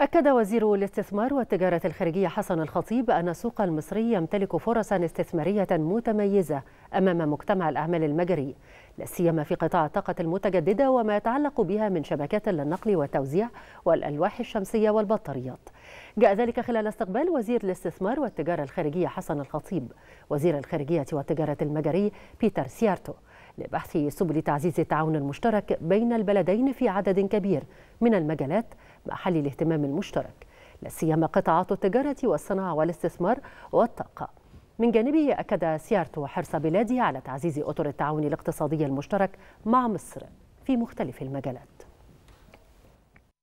أكد وزير الاستثمار والتجارة الخارجية حسن الخطيب أن السوق المصري يمتلك فرصا استثمارية متميزة أمام مجتمع الأعمال المجري لا سيما في قطاع الطاقة المتجددة وما يتعلق بها من شبكات للنقل والتوزيع والألواح الشمسية والبطاريات جاء ذلك خلال استقبال وزير الاستثمار والتجارة الخارجية حسن الخطيب وزير الخارجية والتجارة المجري بيتر سيارتو لبحث سبل تعزيز التعاون المشترك بين البلدين في عدد كبير من المجالات محل الاهتمام المشترك لا سيما قطاعات التجارة والصناعة والاستثمار والطاقة. من جانبه أكد سيارته حرص بلاده على تعزيز أطر التعاون الاقتصادي المشترك مع مصر في مختلف المجالات.